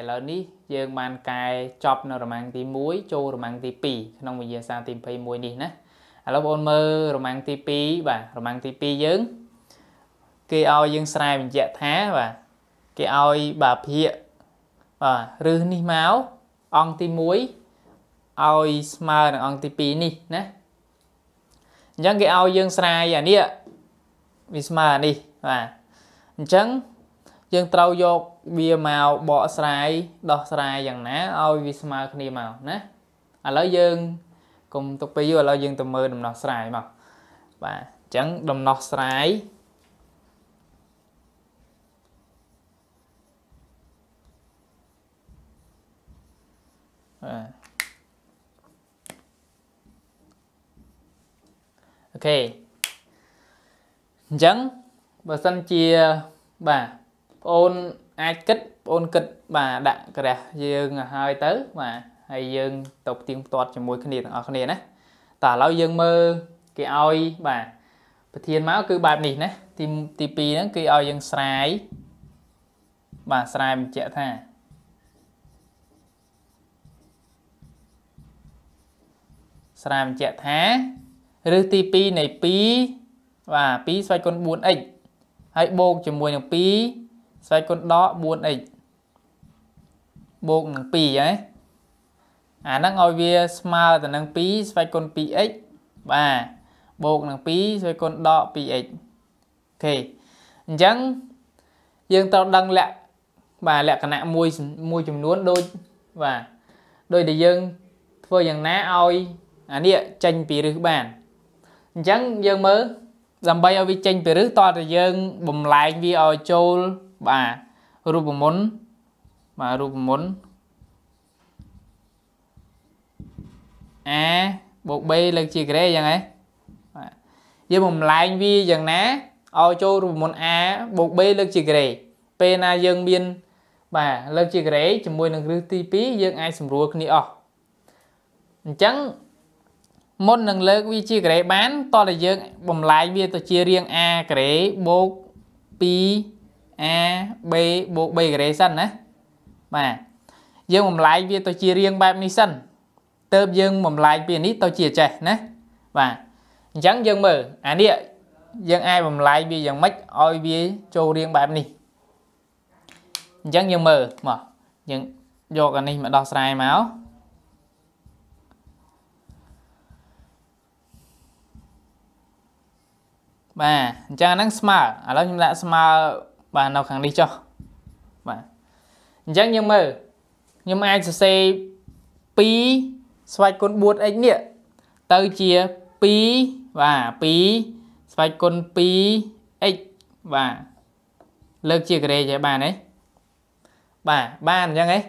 ឥឡូវនេះយើងបានកែចប់នៅរមាំងទី1ចូលរមាំងទី2ក្នុងវិញ្ញាសាទី21នេះណាឥឡូវបងប្អូនមើលរមាំងទី2បាទរមាំងទី2យើងគេឲ្យយើងស្រែបញ្ជាក់ថាបាទគេឲ្យបាទភាកបាទឬនេះមកអង្គទី1ឲ្យស្មើនឹងអង្គទី2នេះណាអញ្ចឹងគេឲ្យយើងស្រាយអានេះវាស្មើអានេះបាទអញ្ចឹងយើងត្រូវយកវាមកបកស្រាយដោះស្រាយយ៉ាងណាឲ្យវាស្មើគ្នាមកណាឥឡូវយើងកុំទុកពេលយូរឥឡូវយើងទៅមើលដំណោះស្រាយមកបាទអញ្ចឹងដំណោះស្រាយបាទអូខេអញ្ចឹងបើសិនជាបាទបងអូនអាចគិតបងអូនគិតបាទដាក់ក្រះយើងឲ្យទៅបាទហើយយើងទៅផ្ទៀងផ្ទាត់ជាមួយគ្នាទាំងអស់គ្នាណាតើឥឡូវយើងមើលគេឲ្យបាទប្រធានមកគឺបែបនេះណាទីទី2ហ្នឹងគេឲ្យយើងស្រាយបាទស្រាយបញ្ជាក់ថាស្រាយបញ្ជាក់ថាឬទី2នៃ2បាទ2ស្វ័យគុណ 4x ហើយបូកជាមួយនឹង2ស្រេចគុណដក 4x បូកនឹង2ហើយអាហ្នឹងឲ្យវាស្មើទៅនឹង2ស្វែកគុណ 2x បាទបូកនឹង2ស្វែកគុណដក 2x អូខេអញ្ចឹងយើងត្រូវដឹងលក្ខបាទលក្ខណៈមួយមួយចំនួនដូចបាទដោយដែលយើងធ្វើយ៉ាងណាឲ្យអានេះចេញពីរឹសបានអញ្ចឹងយើងមើលដើម្បីឲ្យវាចេញពីរឹសតើតើយើងបំលែងវាឲ្យចូលបាទរូបមន្តបាទរូបមន្ត a បូក b លើកជាការ៉េយ៉ាងហ៎បាទយើងបំលែងវាយ៉ាងណាឲ្យចូលរូបមន្ត a បូក b លើកជាការ៉េពេលណាយើងមាន បាទលើក ជាការ៉េជាមួយនឹងគ្រឹះទី2យើងអាចសម្រួលគ្នាអស់អញ្ចឹងមុននឹងលើកវាជាការ៉េបានតោះតែយើងបំលែងវាទៅជារាង a ការ៉េបូក2 a b បូក b ការ៉េសិនណាបាទយើងបំលែងវាទៅជារៀងបែបនេះសិនទៅយើងបំលែងពីនេះទៅជាចេះណាបាទអញ្ចឹងយើងមើលអានេះយើងអាចបំលែងវាយ៉ាងម៉េចឲ្យវាចូលរៀងបែបនេះអញ្ចឹងយើងមើលមកយើងយកអានេះមកដោះស្រាយមកបាទអញ្ចឹងអាហ្នឹងស្មើឥឡូវខ្ញុំដាក់ស្មើបាទនៅខាងនេះចុះបាទអញ្ចឹងយើងមើលខ្ញុំអាចសរសេរ2ស្វែកគុណ 4x នេះទៅជា2បាទ2ស្វែកគុណ 2x បាទលើកជាការ៉េចេះបានទេបាទបានអញ្ចឹងហ៎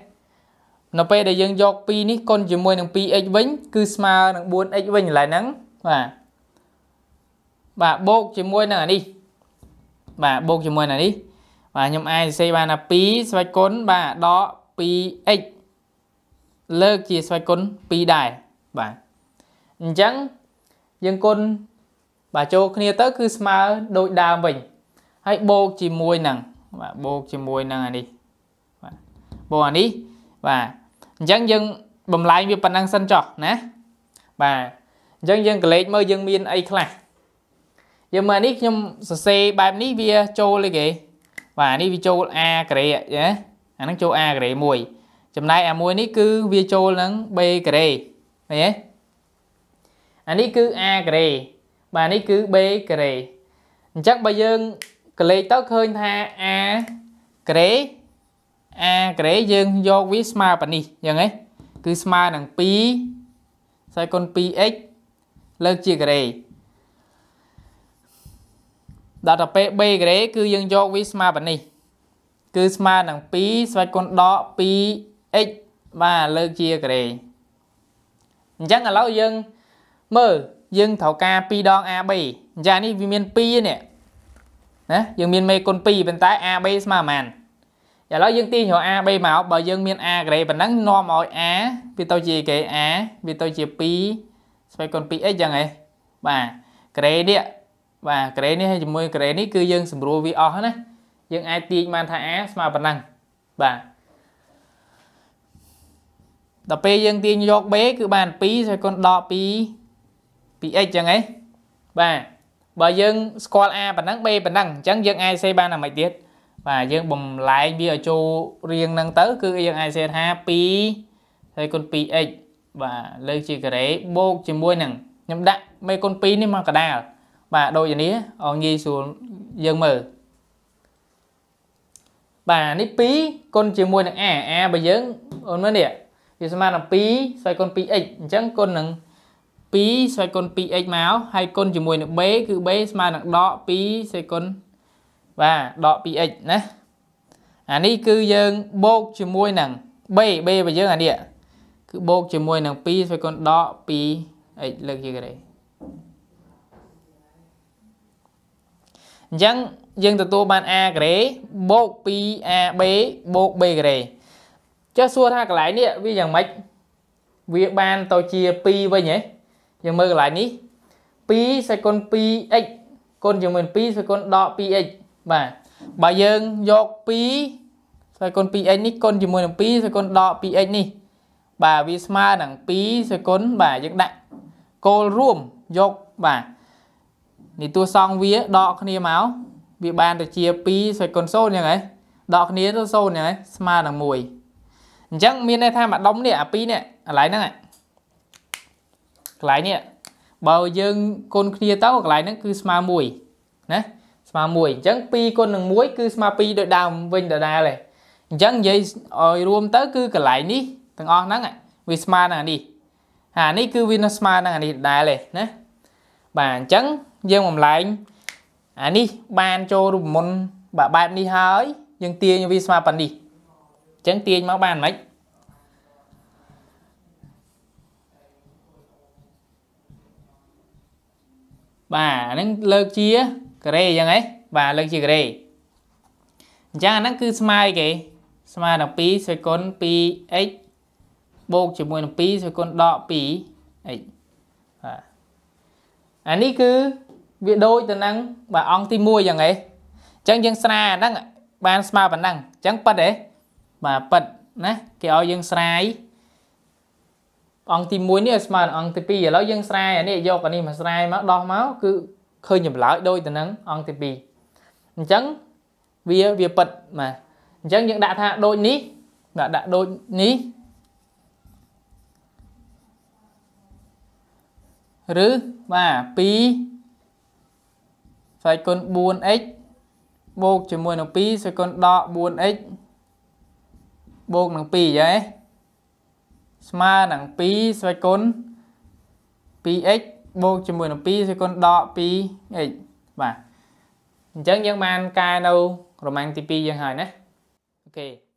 នៅពេលដែលយើងយក2នេះគុណជាមួយនឹង 2x វិញ គឺស្មើនឹង 4x វិញកន្លែងហ្នឹងបាទបាទបូកជាមួយនឹងអានេះបាទបូកជាមួយនឹងអានេះបាទខ្ញុំអាចសរសេរបានថា2ស្វេចគុណបាទដក 2x លើកជាស្វេចគុណ2ដែរបាទអញ្ចឹងយើងគុណបាទចូលគ្នាទៅគឺស្មើដូចដើមវិញហើយបូកជាមួយនឹងបាទបូកជាមួយនឹងអានេះបាទបូកអានេះបាទអញ្ចឹងយើងបំលែងវាប៉ុណ្ណឹងសិនចុះណាបាទអញ្ចឹងយើងកលេចមើលយើងមានអីខ្លះយើងមើលនេះខ្ញុំសរសេរបែបនេះវាចូលអីគេបាទនេះវាចូល A ក្រេណាអានឹងចូល A ក្រេ1ចំណែកអាមួយនេះគឺវាចូលនឹង B ក្រេឃើញទេអានេះគឺ A ក្រេបាទនេះគឺ B ក្រេអញ្ចឹងបើយើងកលេចទៅឃើញថា A ក្រេ A ក្រេយើងយកវាស្មើប៉ានេះអញ្ចឹងហ៎គឺស្មើនឹង2ខ្សែគុណ 2x លើកជាក្រេដល់ទៅពេល B ក្រេគឺយើងយកវាស្មើប៉ុណ្នេះ គឺស្មើនឹង2ស្វេចគុណដក 2x បាទលើកជាក្រេអញ្ចឹងឥឡូវយើងមើលយើងត្រូវការ2ដង AB អញ្ចឹងនេះវាមាន2នេះណាយើងមានមេគុណ2ប៉ុន្តែ AB ស្មើប៉ុន្មានឥឡូវយើងទាញរក AB មកបើយើងមាន A ក្រេប៉ុណ្ណឹងនាំឲ្យ A វាទៅជាគេ A វាទៅជា2ស្វេចគុណ 2x អញ្ចឹងហ៎បាទក្រេនេះបាទក្រេនេះហើយជាមួយក្រេនេះគឺយើងសម្រួលវាអស់ណាយើងអាចទាញបានថា a ស្មើប៉ុណ្ណឹងបាទដល់ពេលយើងទាញយក b គឺបាន2ហើយគុណដក2 2x ចឹងហ៎បាទបើយើង ស្គាល់ a ប៉ុណ្ណឹង b ប៉ុណ្ណឹងអញ្ចឹងយើងអាចសេបានអាម៉េចទៀតបាទយើងបំលែងវាឲ្យចូលរៀងហ្នឹង ទៅ គឺយើងអាចសេថា2ហើយគុណ 2x បាទលើជាការ៉េបូកជាមួយនឹងខ្ញុំដាក់មេគុណ2នេះមកកដាលបាទដូចនេះឲ្យងាយស្រួលយើងមើលបាទនេះ2គុណជាមួយនឹង a a របស់យើងអូនមើលនេះវាស្មើនឹង2ស្វ័យគុណ 2x អញ្ចឹងគុណនឹង2ស្វ័យគុណ 2x មកហើយគុណជាមួយនឹង b គឺ b ស្មើនឹងដក2ស្វ័យគុណបាទដក 2x ណាអានេះគឺយើងបូកជាមួយនឹង b b របស់យើងអានេះគឺបូកជាមួយនឹង2ស្វ័យគុណដក 2x លើកជាការ៉េអញ្ចឹងយើងទទួលបាន a ការ៉េបូក 2ab បូក b ការ៉េចុះសួរថាកន្លែងនេះវាយ៉ាងម៉េចវាបានទៅជា2វិញហ៎យើងមើលកន្លែងនេះ2សេគុណ 2x គុណជាមួយ2សេគុណដក 2x បាទបើយើងយក2សេគុណ 2x នេះគុណជាមួយនឹង2សេគុណដក 2x នេះ បាទវាស្មើនឹង2សេគុណបាទយើងដាក់គោលរួមយកបាទនេះតួសងវាដក គ្នាមកវាបានទៅជា2សេគុណ0អញ្ចឹងហ៎ដកគ្នាទៅ0អញ្ចឹងហ៎ស្មើនឹង1អញ្ចឹងមានន័យថាមួយដុំនេះអា2នេះកន្លែងហ្នឹងកន្លែងនេះបើយើងគុណគ្នាទៅកន្លែងហ្នឹងគឺស្មើ1ណាស្មើ1អញ្ចឹង2គុណនឹង1គឺស្មើ2ដោយដើមវិញដដែលហ៎អញ្ចឹងនិយាយឲ្យរួមទៅគឺកន្លែងនេះទាំងអស់ហ្នឹងវាស្មើនឹងអានេះអានេះគឺវានៅស្មើនឹងអានេះដដែលហ៎ណាបាទអញ្ចឹងយើងបំលែងអានេះបានចូលរូបមន្តបើបែបនេះហើយយើងទាញវាស្មើប៉ុណ្នេះអញ្ចឹងទាញមកបានមិនបាទអាហ្នឹងលើកជាការ៉េអញ្ចឹងហ៎បាទលើកជាការ៉េអញ្ចឹងអាហ្នឹងគឺស្មើគេស្មើនឹង2សេគុណ 2x បូកជាមួយនឹង2សេគុណដក 2x បាទអានេះគឺវាដូចទៅនឹងបាទអង្គទី1យ៉ាងហេអញ្ចឹងយើងស្រាហ្នឹងបានស្មើប៉ុណ្ណឹងអញ្ចឹងប៉ិតទេបាទប៉ិតណាគេឲ្យយើងស្រាយអង្គទី1នេះឲ្យស្មើនឹងអង្គទី2ឥឡូវយើងស្រាយអានេះយកអានេះមកស្រាយមកដោះមកគឺឃើញចម្លើយដូចទៅនឹងអង្គទី2អញ្ចឹងវាវាប៉ិតបាទអញ្ចឹងយើងដាក់ថាដូចនេះបាទដាក់ដូចនេះឬបាទ2ស្រេចគុណ 4x បូកជាមួយនឹង2ស្រេចគុណដក 4x បូកនឹង2អញ្ចឹងស្មើនឹង2ស្រេចគុណ 2x បូកជាមួយនឹង2ស្រេចគុណដក 2x បាទអញ្ចឹងយើងបានកែនៅរមាំងទី2យើងហើយណាអូខេ